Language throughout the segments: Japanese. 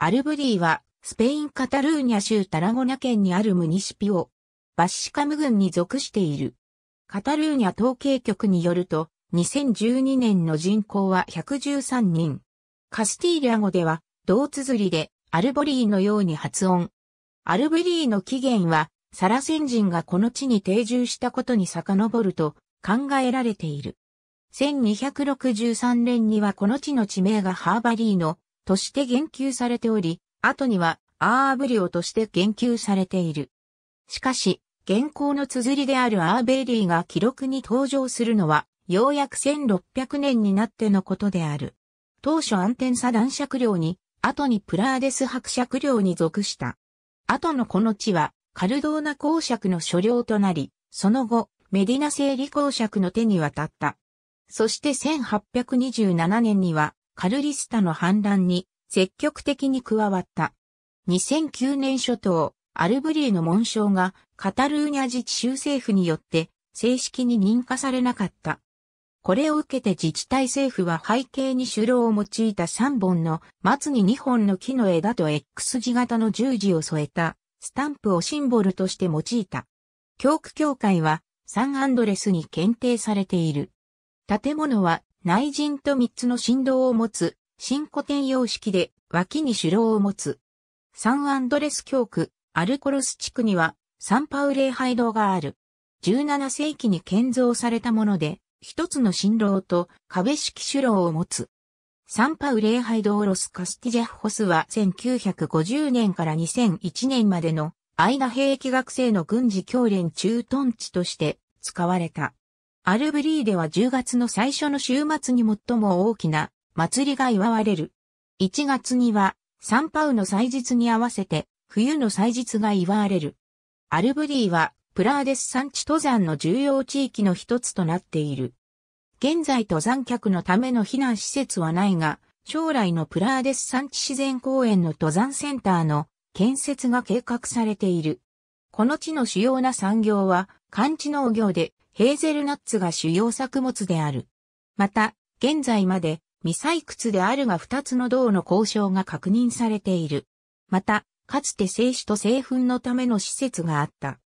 アルブリーは、スペイン・カタルーニャ州タラゴナ県にあるムニシピオ、バッシカム郡に属している。カタルーニャ統計局によると、2012年の人口は113人。カスティーリャ語では、同綴りで、アルボリーのように発音。アルブリーの起源は、サラセン人がこの地に定住したことに遡ると考えられている。1263年にはこの地の地名がハーバリーのとして言及されており、後にはアーブリオとして言及されている。しかし、現行の綴りであるアーベリーが記録に登場するのは、ようやく1600年になってのことである。当初安転佐男爵領に、後にプラーデス伯爵領に属した。後のこの地は、カルドーナ公爵の所領となり、その後、メディナ整理公爵の手に渡った。そして1827年には、カルリスタの反乱に積極的に加わった。2009年初頭、アルブリーの紋章がカタルーニャ自治州政府によって正式に認可されなかった。これを受けて自治体政府は背景に手楼を用いた3本の松に2本の木の枝と X 字型の十字を添えたスタンプをシンボルとして用いた。教区協会はサンアンドレスに検定されている。建物は内陣と3つの振動を持つ、新古典様式で脇に主楼を持つ。サンアンドレス教区、アルコロス地区には、サンパウ礼拝堂がある。17世紀に建造されたもので、一つの新動と壁式主楼を持つ。サンパウ礼拝堂ロスカスティジャホスは1950年から2001年までの間兵役学生の軍事教練駐屯地として使われた。アルブリーでは10月の最初の週末に最も大きな祭りが祝われる。1月にはサンパウの祭日に合わせて冬の祭日が祝われる。アルブリーはプラーデス山地登山の重要地域の一つとなっている。現在登山客のための避難施設はないが、将来のプラーデス山地自然公園の登山センターの建設が計画されている。この地の主要な産業は、寒地農業でヘーゼルナッツが主要作物である。また、現在まで未採掘であるが2つの銅の交渉が確認されている。また、かつて製紙と製粉のための施設があった。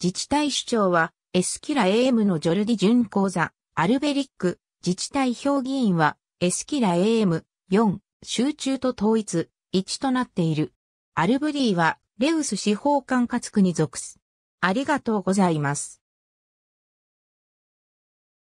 自治体首長は、エスキラ AM のジョルディ準講座、アルベリック、自治体評議員は、エスキラ AM、4、集中と統一、1となっている。アルブリーは、レウス司法管轄区に属す。ありがとうございます。